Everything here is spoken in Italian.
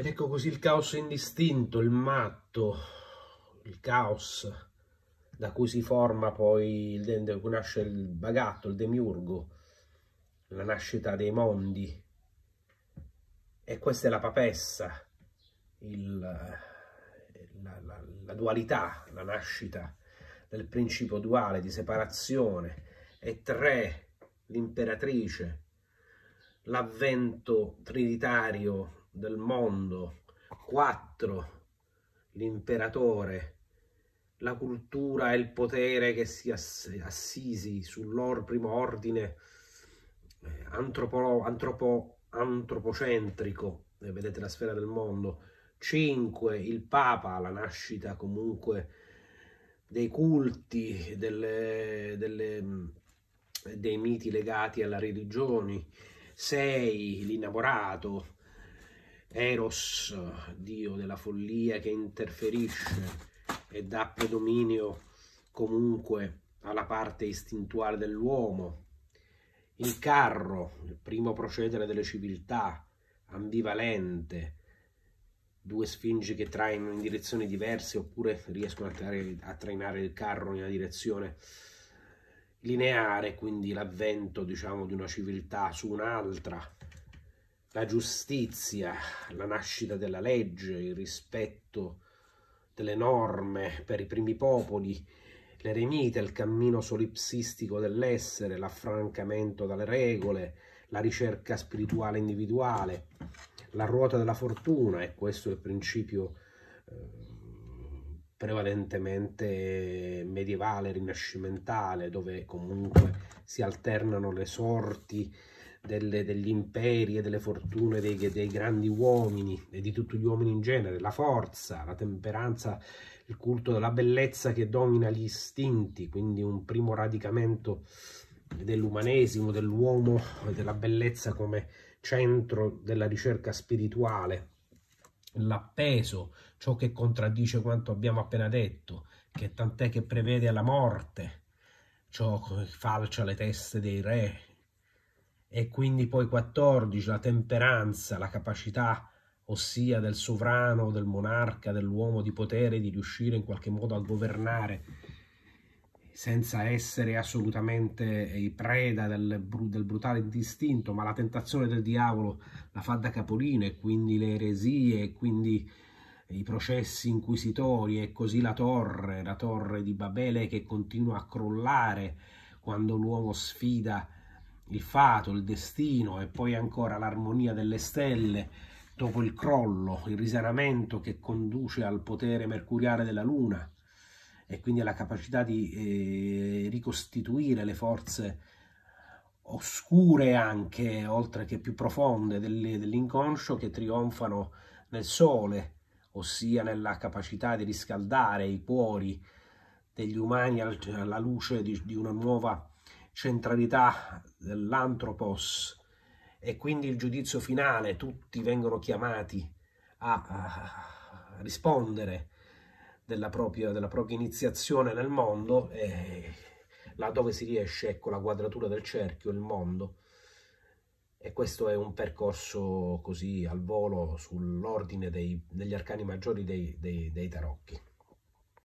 Ed ecco così il caos indistinto, il matto, il caos da cui si forma poi, il, da cui nasce il bagatto, il demiurgo, la nascita dei mondi. E questa è la papessa, il, la, la, la dualità, la nascita del principio duale di separazione. E tre, l'imperatrice, l'avvento trinitario del mondo, 4 l'imperatore, la cultura e il potere che si ass assisi sul loro primo ordine eh, antropo antropo antropocentrico, eh, vedete la sfera del mondo, 5 il Papa, la nascita comunque dei culti, delle, delle, dei miti legati alla religione, 6 l'innamorato, Eros, dio della follia che interferisce e dà predominio comunque alla parte istintuale dell'uomo. Il carro, il primo procedere delle civiltà, ambivalente, due sfingi che trainano in direzioni diverse oppure riescono a, tra a trainare il carro in una direzione lineare, quindi l'avvento diciamo di una civiltà su un'altra, la giustizia, la nascita della legge, il rispetto delle norme per i primi popoli, l'eremita, il cammino solipsistico dell'essere, l'affrancamento dalle regole, la ricerca spirituale individuale, la ruota della fortuna, e questo è il principio eh, prevalentemente medievale, rinascimentale, dove comunque si alternano le sorti delle, degli imperi e delle fortune dei, dei grandi uomini e di tutti gli uomini in genere, la forza, la temperanza, il culto della bellezza che domina gli istinti, quindi un primo radicamento dell'umanesimo, dell'uomo e della bellezza come centro della ricerca spirituale, l'appeso, ciò che contraddice quanto abbiamo appena detto, che tant'è che prevede la morte, ciò che falcia le teste dei re, e quindi poi 14 la temperanza, la capacità ossia del sovrano, del monarca, dell'uomo di potere di riuscire in qualche modo a governare senza essere assolutamente preda del, del brutale distinto, ma la tentazione del diavolo la fa da capolino e quindi le eresie e quindi i processi inquisitori e così la torre, la torre di Babele che continua a crollare quando l'uomo sfida il fato, il destino e poi ancora l'armonia delle stelle dopo il crollo, il risanamento che conduce al potere mercuriale della Luna e quindi alla capacità di eh, ricostituire le forze oscure anche, oltre che più profonde, dell'inconscio che trionfano nel Sole, ossia nella capacità di riscaldare i cuori degli umani alla luce di, di una nuova centralità dell'antropos e quindi il giudizio finale, tutti vengono chiamati a, a, rispondere della propria, della propria, iniziazione nel mondo e laddove si riesce, ecco la quadratura del cerchio, il mondo. E questo è un percorso così al volo sull'ordine degli arcani maggiori dei, dei, dei tarocchi.